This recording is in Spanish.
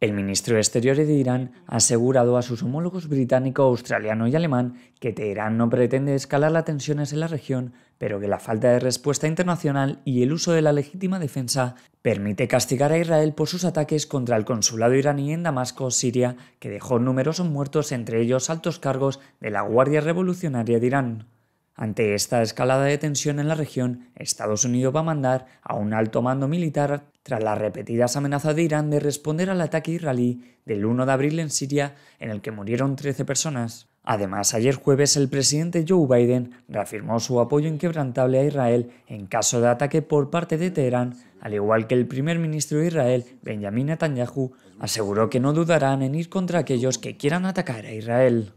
El ministro de Exteriores de Irán ha asegurado a sus homólogos británico, australiano y alemán que Teherán no pretende escalar las tensiones en la región, pero que la falta de respuesta internacional y el uso de la legítima defensa permite castigar a Israel por sus ataques contra el consulado iraní en Damasco, Siria, que dejó numerosos muertos, entre ellos altos cargos de la Guardia Revolucionaria de Irán. Ante esta escalada de tensión en la región, Estados Unidos va a mandar a un alto mando militar tras las repetidas amenazas de Irán de responder al ataque israelí del 1 de abril en Siria, en el que murieron 13 personas. Además, ayer jueves el presidente Joe Biden reafirmó su apoyo inquebrantable a Israel en caso de ataque por parte de Teherán, al igual que el primer ministro de Israel, Benjamin Netanyahu, aseguró que no dudarán en ir contra aquellos que quieran atacar a Israel.